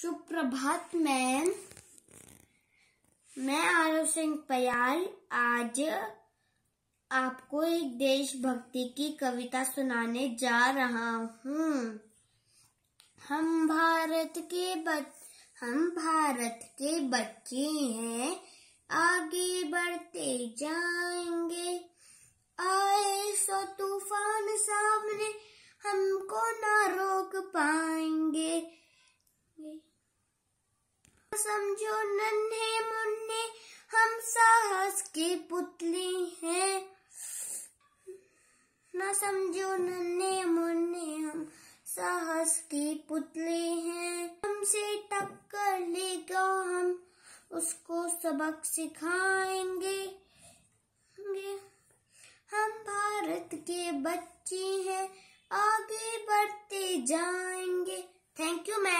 सुप्रभात मैम मैं आरव सिंह पयाल आज आपको एक देशभक्ति की कविता सुनाने जा रहा हूँ हम भारत के बच हम भारत के बच्चे हैं आगे बढ़ समझो नन्हे मुन्ने हम साहस के पुतले हैं ना समझो नन्हे मुन्ने हम साहस के पुतले हैं हमसे टक्कर लेगा हम उसको सबक सिखाएंगे हम भारत के बच्चे हैं आगे बढ़ते जाएंगे थैंक यू मैम